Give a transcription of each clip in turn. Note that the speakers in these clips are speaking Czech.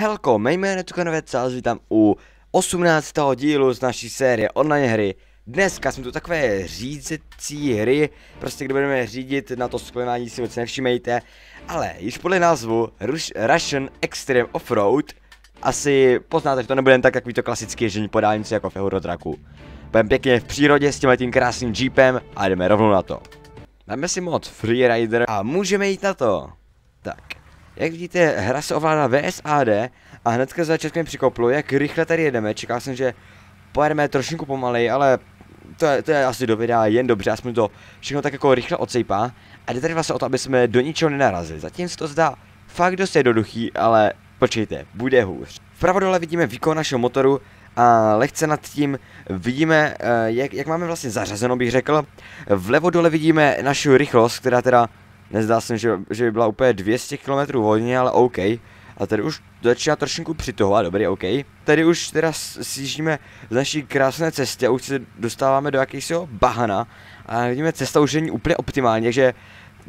Helko, mé jméno je Tukanovec a vítám u 18. dílu z naší série online hry. Dneska jsme tu takové řídící hry, prostě kde budeme řídit, na to sklenání si moc nevšimejte, ale již podle názvu Rus Russian Extreme Offroad, asi poznáte, že to nebude jen tak takový to klasický ježdění po dálnici jako v Eurotraku. Budeme pěkně v přírodě s tím krásným jeepem a jdeme rovnou na to. Dáme si mod Freerider a můžeme jít na to. Tak. Jak vidíte, hra se ovládá VSAD a hnedka začátku mi přikoplo, jak rychle tady jedeme. Čekal jsem, že pojedeme trošinku pomalej, ale to je, to je asi do videa jen dobře, aspoň to všechno tak jako rychle odsejpá. A jde tady vlastně o to, aby jsme do ničeho nenarazili. Zatím se to zdá fakt dost jednoduchý, ale počkejte, bude hůř. Vpravo dole vidíme výkon našeho motoru a lehce nad tím vidíme, eh, jak, jak máme vlastně zařazeno, bych řekl. Vlevo dole vidíme naši rychlost, která teda Nezdá se, že, že by byla úplně 200 km hodně, ale OK. A tady už začíná trošinku přitohovat, dobrý, OK. Tady už teda sjíždíme z naší krásné cesty a už se dostáváme do jakýsiho bahana. A vidíme, cesta už není úplně optimální, takže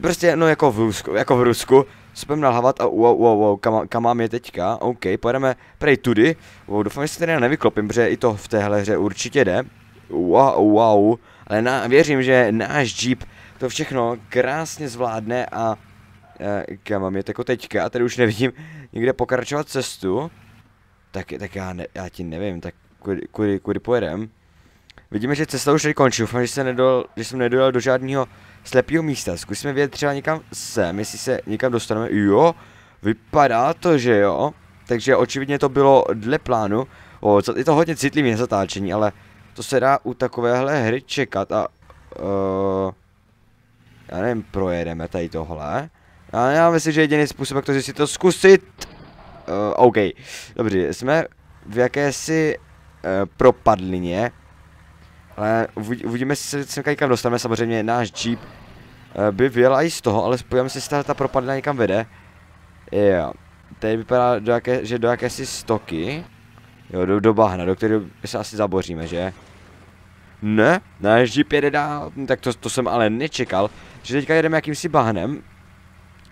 prostě no jako v Rusku, jako v Rusku. Spem nalhavat a wow, wow, wow, kam, kam mám je teďka, OK, pojedeme prej tudy, wow, doufám, že se tady nevyklopím, protože i to v téhle hře určitě jde, wow, wow, ale na, věřím, že náš Jeep to všechno krásně zvládne a eh, kam mám je jako teďka, tady už nevidím někde pokračovat cestu, tak, tak já, ne, já ti nevím, tak kudy, kudy, kudy pojedem. Vidíme, že cesta už tady končí, ufám, že, se nedol, že jsem nedojel do žádného slepého místa, zkusíme vědět třeba někam sem, jestli se někam dostaneme, jo, vypadá to, že jo, takže očividně to bylo dle plánu, o, je to hodně citlivé zatáčení, ale to se dá u takovéhle hry čekat a... Uh, já nevím, projedeme tady tohle. A já myslím, že jediný způsob, jak to zjistit, to zkusit. Uh, OK, dobře, jsme v jakési uh, propadlině. Ale uvidíme, se sem kam dostaneme, samozřejmě náš jeep uh, by vyjel i z toho, ale spojíme si, jestli ta propadlina někam vede. Jo, yeah. tady vypadá, do jaké, že do jakési stoky. Jo, do, do bahna, do kterého se asi zaboříme, že? Ne, náš jeep dál. Tak to, to jsem ale nečekal, že teďka jedeme jakýmsi bahnem.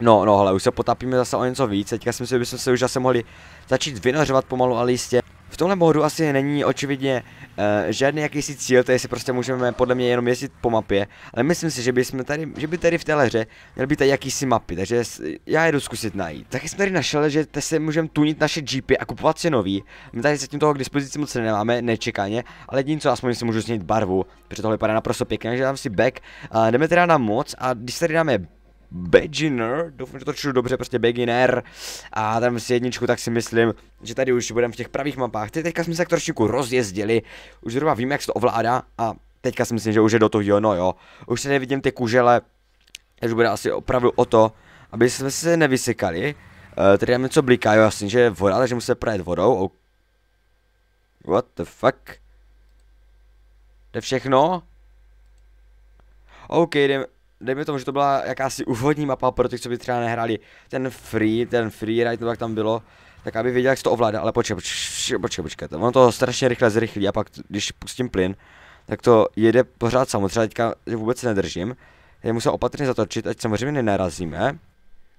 No, no, hele, už se potápíme zase o něco víc. Teďka si myslím, že bychom se už zase mohli začít vynořovat pomalu a jistě. V tomhle modu asi není očividně Uh, žádný jakýsi cíl, tady si prostě můžeme podle mě jenom jezdit po mapě, ale myslím si, že by, jsme tady, že by tady v téhle hře měl být tady jakýsi mapy, takže já jedu zkusit najít. Taky jsem tady našel, že tady si můžeme tunit naše jeepy a kupovat si nový. My tady zatím toho k dispozici moc nemáme, nečekaně, ale jediný co aspoň si můžu změnit barvu, protože tohle vypadá naprosto pěkně, takže dám si back. uh, jdeme teda na moc a když tady dáme Beginner, doufám, že to čtu dobře, prostě Beginner a tam si jedničku, tak si myslím, že tady už budeme v těch pravých mapách. Teď teďka jsme se trošičku rozjezdili, už zhruba víme, jak se to ovládá a teďka si myslím, že už je do toho, jo, no jo, už se nevidím ty kužele, takže bude asi opravdu o to, aby jsme se nevysekali. Uh, eh, tady nám něco bliká, jo, jasně, že je voda, takže musíme projet vodou. Oh. What the fuck? To je všechno? OK, jdeme, dejme tomu, že to byla jakási úvodní mapa pro ty, co by třeba nehráli ten free, ten free ride, nebo jak tam bylo, tak aby věděl, jak se to ovládá, ale počkej, počkej, počkej, to ono to strašně rychle zrychlí a pak, když pustím plyn, tak to jede pořád samozřejmě, teďka vůbec nedržím, je musel opatrně zatočit, ať samozřejmě nenarazíme,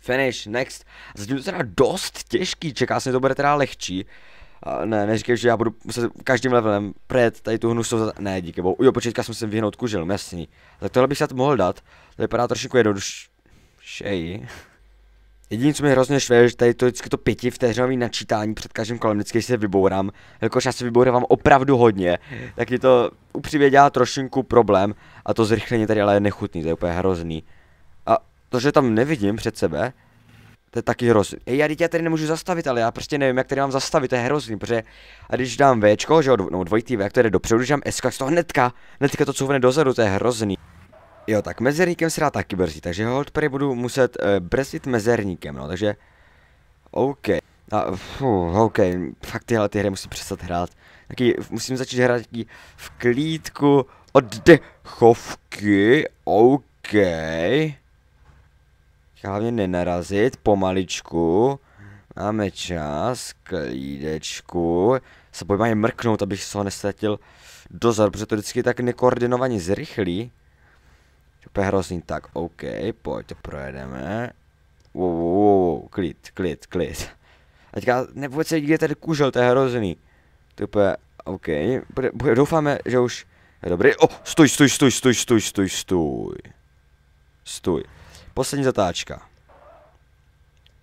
finish, next. zatím to teda dost těžký, čeká se, že to bude teda lehčí. A ne, neříkej, že já budu se každým levelem před tady tu za... ne díky bohu, jo počítka jsem se vyhnout kužil, jasný. Tak tohle bych se mohl dát, to vypadá trošku jednodušší. Jediné, co mi hrozně šve, že tady to vždycky to pěti vteřinový načítání před každým kolem, vždycky se vybourám, jelikož já se vybourávám opravdu hodně, tak je to upřímně dělá trošinku problém a to zrychlení tady ale je nechutný, to je úplně hrozný to, že tam nevidím před sebe, to je taky hrozný. Ej, já teď já tady nemůžu zastavit, ale já prostě nevím, jak tady mám zastavit, to je hrozný, protože a když dám Včko, že jo, no dvojitý V, jak to jde dopředu, když dám S, tak to hnedka, hnedka to couvne dozadu, to je hrozný. Jo, tak mezerníkem se dá taky brzdit, takže hold tady budu muset e, brzdit mezerníkem, no, takže... OK. A, fuh, OK, fakt tyhle ty hry musím přestat hrát. Taky musím začít hrát taky v klídku oddechovky, OK hlavně nenarazit, pomaličku, máme čas, klídečku, se pojďme je mrknout, abych se ho nestratil dozor, protože to vždycky tak nekoordinovaně zrychlí. je hrozný, tak OK, pojď to projedeme. Wow, wow, wow, klid, klid, klid. A teďka nebude se kde tady kužel, to je hrozný. To je OK, bude, bude, doufáme, že už je dobrý. O, oh, stoj, stoj, stoj, stoj, stoj, stoj, stoj, stoj. Poslední zatáčka.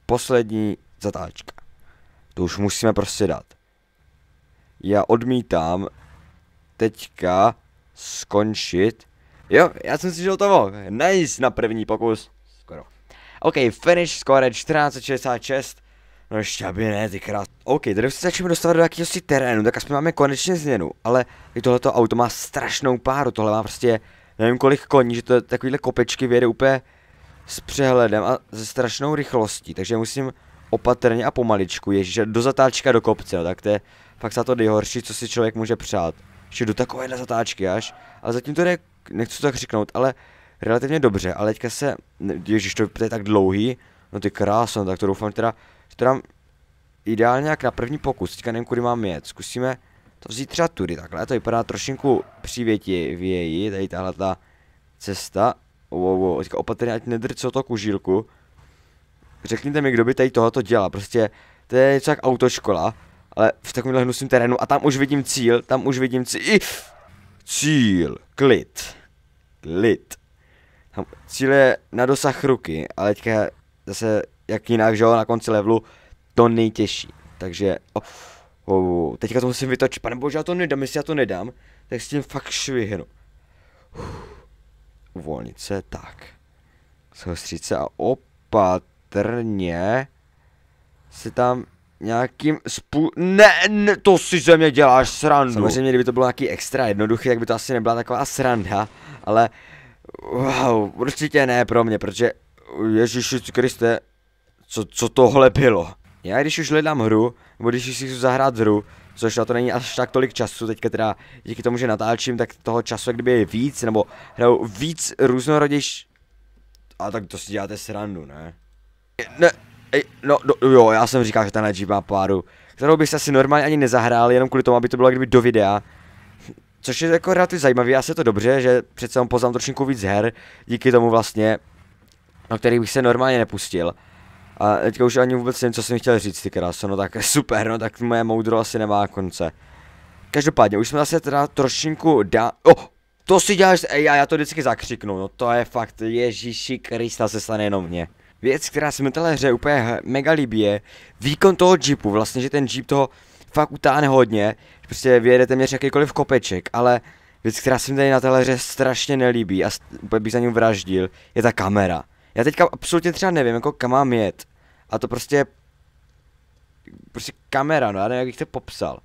Poslední zatáčka. To už musíme prostě dát. Já odmítám teďka skončit. Jo, já jsem si žil toho. Nice na první pokus. Skoro. OK, finish score 1466. No ještě aby ne, ty krát. OK, tady už se začneme dostávat do jakýsi terénu, tak aspoň máme konečně změnu, ale tohleto auto má strašnou páru, tohle má prostě nevím kolik koní, že to takovýhle kopečky vyjede úplně s přehledem a se strašnou rychlostí, takže musím opatrně a pomaličku, ježiš, do zatáčka do kopce, no, tak to je fakt za to nejhorší, co si člověk může přát. Že do takovéhle zatáčky až, ale zatím to jde, nechci to tak říknout, ale relativně dobře, ale teďka se, ježiš, to je tak dlouhý, no ty krásno, tak to doufám teda, že to dám ideálně jak na první pokus, teďka nevím, kudy mám jet, zkusíme to vzít třeba tudy, takhle, to vypadá trošinku přívětivěji, tady tahle ta cesta, wow, wow, teďka opatrně, ať nedrco to kužílku. Řekněte mi, kdo by tady tohoto dělal, prostě to je něco jak autoškola, ale v takovémhle hnusném terénu a tam už vidím cíl, tam už vidím cíl, cíl, klid, klid. Tam cíl je na dosah ruky, ale teďka zase jak jinak, že jo, na konci levelu to nejtěžší, takže oh, oh, teďka to musím vytočit, pane bože, já to nedám, jestli já to nedám, tak s tím fakt švihnu. Uh uvolnit se, tak. Zhostřit se a opatrně se tam nějakým spů... Ne, ne, to si ze mě děláš srandu. Samozřejmě, kdyby to bylo nějaký extra jednoduchý, tak by to asi nebyla taková sranda, ale wow, určitě ne pro mě, protože Ježíši Kriste, co, co tohle bylo? Já když už hledám hru, nebo když si chci zahrát hru, což na to není až tak tolik času, teďka teda díky tomu, že natáčím, tak toho času kdyby je víc, nebo hraju víc různorodějš... A tak to si děláte srandu, ne? Ne, ej, no, do, jo, já jsem říkal, že tenhle Jeep má páru, kterou bych asi normálně ani nezahrál, jenom kvůli tomu, aby to bylo kdyby do videa. Což je jako relativně zajímavý, asi se to dobře, že přece poznám trošinku víc her, díky tomu vlastně, o no, kterých bych se normálně nepustil. A teďka už ani vůbec nevím, co jsem chtěl říct, ty krásno, no tak super, no tak moje moudro asi nemá konce. Každopádně, už jsme zase teda trošinku dá... Oh, to si děláš, ej, já to vždycky zakřiknu, no to je fakt, ježíši Krista se stane jenom mě. Věc, která se mi téhle hře úplně mega líbí je výkon toho jeepu, vlastně, že ten jeep toho fakt utáhne hodně, prostě vyjede téměř jakýkoliv kopeček, ale věc, která se mi tady na téhle hře strašně nelíbí a úplně bych za ním vraždil, je ta kamera. Já teďka absolutně třeba nevím, jako kam mám jet. A to prostě... Prostě kamera, no já nevím, jak bych to popsal.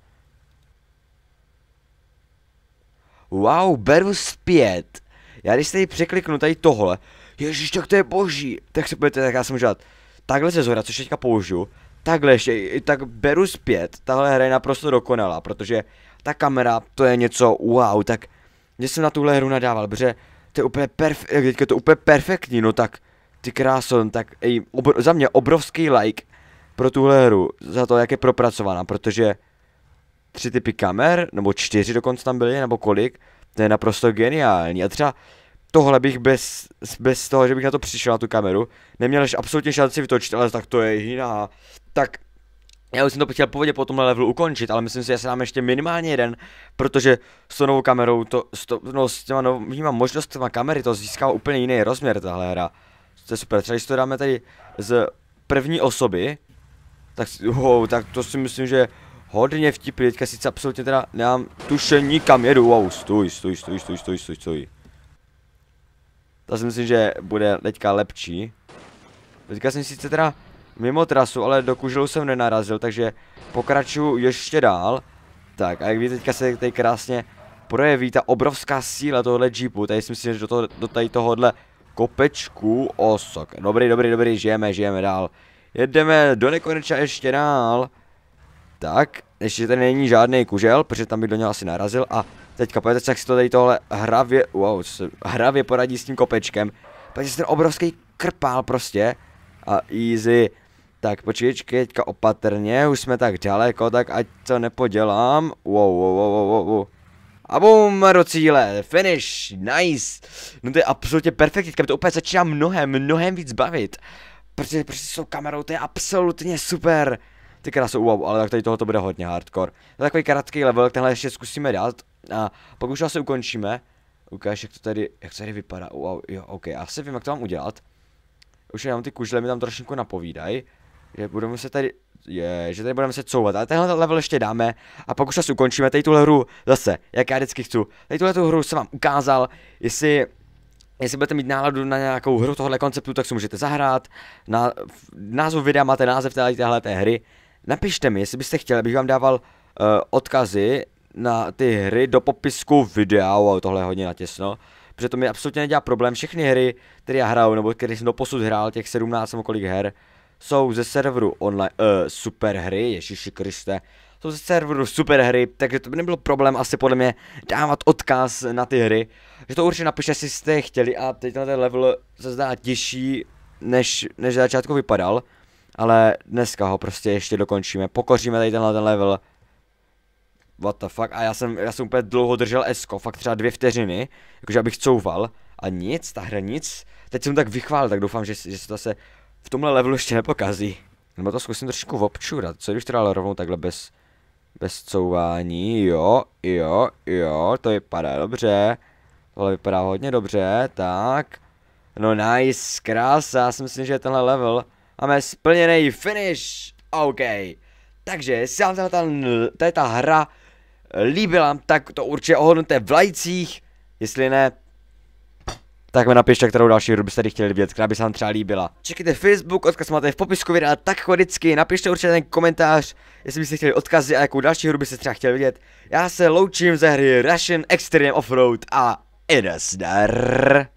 Wow, beru zpět. Já když se tady překliknu tady tohle, ježíš, tak to je boží. Tak se pojďte, tak já jsem dělat takhle se zhora, což teďka použiju. Takhle ještě, tak beru zpět, tahle hra je naprosto dokonalá, protože ta kamera, to je něco, wow, tak mě jsem na tuhle hru nadával, protože to je úplně perfektní, to je úplně perfektní, no tak ty krásom, no tak ej, obr- za mě obrovský like pro tuhle hru, za to, jak je propracovaná, protože tři typy kamer, nebo čtyři dokonce tam byly, nebo kolik, to je naprosto geniální. A třeba tohle bych bez, bez toho, že bych na to přišel na tu kameru, neměl absolutně šanci vytočit, ale tak to je jiná. Tak já už jsem to chtěl původně po tomhle levelu ukončit, ale myslím si, že se nám ještě minimálně jeden, protože s tou novou kamerou, to, s, to, no, s těma novýma možnostmi kamery to získá úplně jiný rozměr tahle hra. To je super, třeba když to dáme tady z první osoby, tak, wow, tak to si myslím, že hodně vtipný, teďka sice absolutně teda nemám tušení kam jedu, wow, stůj, stůj, stůj, stůj, stůj, stůj, stůj. To si myslím, že bude teďka lepší. Teďka jsem sice teda mimo trasu, ale do kuželu jsem nenarazil, takže pokračuju ještě dál. Tak a jak vidíte, teďka se tady krásně projeví ta obrovská síla tohohle jeepu, tady si myslím, že do, toho, do tady tohohle Kopečku osok. Dobrý, dobrý, dobrý, žijeme, žijeme dál. Jedeme do nekonečna ještě dál. Tak, ještě tady není žádný kužel, protože tam bych do něho asi narazil a teďka pojďte jak si to tady tohle hravě, wow, hravě poradí s tím kopečkem. Takže ten obrovský krpál prostě a easy. Tak počkejčky, teďka opatrně, už jsme tak daleko, tak ať to nepodělám. Wow, wow, wow, wow, wow. A bum, do cíle, finish, nice. No to je absolutně perfektní, teďka to úplně začíná mnohem, mnohem víc bavit. Protože, protože jsou kamerou to je absolutně super. Ty krásou, wow, ale tak tady tohoto bude hodně hardcore. To takový krátký level, tenhle ještě zkusíme dát. A pak už asi ukončíme. Ukáž, jak to tady, jak to tady vypadá. Wow, jo, ok, asi vím, jak to mám udělat. Už jenom ty kužle mi tam trošku napovídají že budeme se tady, je, že tady budeme se couvat, ale tenhle level ještě dáme a pak už se ukončíme, tady tuhle hru zase, jak já vždycky chci, tady tuhle tu hru jsem vám ukázal, jestli Jestli budete mít náladu na nějakou hru tohle konceptu, tak si můžete zahrát. Na, v názvu videa máte název téhle té hry. Napište mi, jestli byste chtěli, abych vám dával uh, odkazy na ty hry do popisku videa. Wow, tohle je hodně natěsno. Protože to mi absolutně nedělá problém. Všechny hry, které já hraju, nebo které jsem doposud hrál, těch 17 kolik her, jsou ze serveru online, uh, superhry, ježiši Kriste, jsou ze serveru superhry, takže to by nebyl problém asi podle mě dávat odkaz na ty hry. Že to určitě napište, jestli jste chtěli a teď na ten level se zdá těžší, než, než začátku vypadal. Ale dneska ho prostě ještě dokončíme, pokoříme tady tenhle ten level. What the fuck, a já jsem, já jsem úplně dlouho držel esko, fakt třeba dvě vteřiny, jakože abych couval. A nic, ta hra nic. Teď jsem tak vychválil, tak doufám, že, že se to zase v tomhle levelu ještě nepokazí. Nebo to zkusím trošku občurat, Co když to dal rovnou takhle bez, bez couvání? Jo, jo, jo, to vypadá dobře. Tohle vypadá hodně dobře, tak. No nice, krása, já si myslím, že je tenhle level. Máme splněný finish. OK. Takže, jestli vám ta, ta, ta hra líbila, tak to určitě ohodnete v lajcích. Jestli ne, tak mi napište, kterou další hru byste chtěli vidět, která by se vám třeba líbila. Čekajte Facebook, odkaz máte v popisku videa, tak jako vždycky, napište určitě ten komentář, jestli byste chtěli odkazy a jakou další hru byste třeba chtěli vidět. Já se loučím ze hry Russian Extreme Offroad a Edasdar.